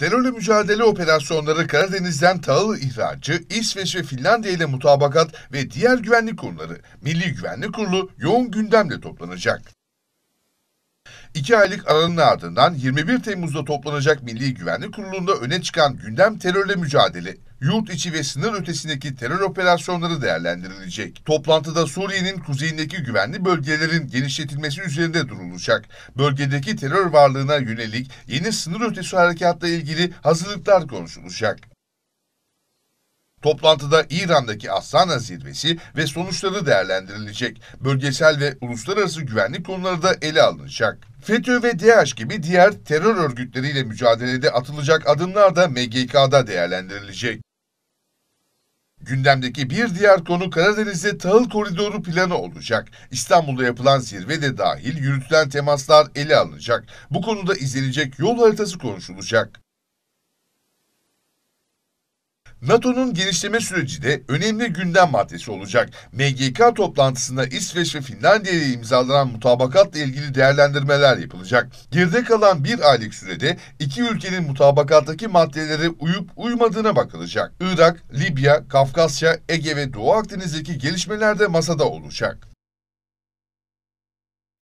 Terörle mücadele operasyonları Karadeniz'den tahıl ihracı, İsveç ve Finlandiya ile mutabakat ve diğer güvenlik kurumları Milli Güvenlik Kurulu yoğun gündemle toplanacak. İki aylık aranın ardından 21 Temmuz'da toplanacak Milli Güvenlik Kurulu'nda öne çıkan gündem terörle mücadele, yurt içi ve sınır ötesindeki terör operasyonları değerlendirilecek. Toplantıda Suriye'nin kuzeyindeki güvenli bölgelerin genişletilmesi üzerinde durulacak. Bölgedeki terör varlığına yönelik yeni sınır ötesi harekatla ilgili hazırlıklar konuşulacak. Toplantıda İran'daki Astana zirvesi ve sonuçları değerlendirilecek. Bölgesel ve uluslararası güvenlik konuları da ele alınacak. FETÖ ve DAEŞ gibi diğer terör örgütleriyle mücadelede atılacak adımlar da MGK'da değerlendirilecek. Gündemdeki bir diğer konu Karadeniz'de tahıl koridoru planı olacak. İstanbul'da yapılan zirve de dahil yürütülen temaslar ele alınacak. Bu konuda izlenecek yol haritası konuşulacak. NATO'nun genişleme süreci de önemli gündem maddesi olacak. MGK toplantısında İsveç ve Finlandiya ile imzalanan mutabakatla ilgili değerlendirmeler yapılacak. Geride kalan bir aylık sürede iki ülkenin mutabakattaki maddelere uyup uymadığına bakılacak. Irak, Libya, Kafkasya, Ege ve Doğu Akdeniz'deki gelişmeler de masada olacak.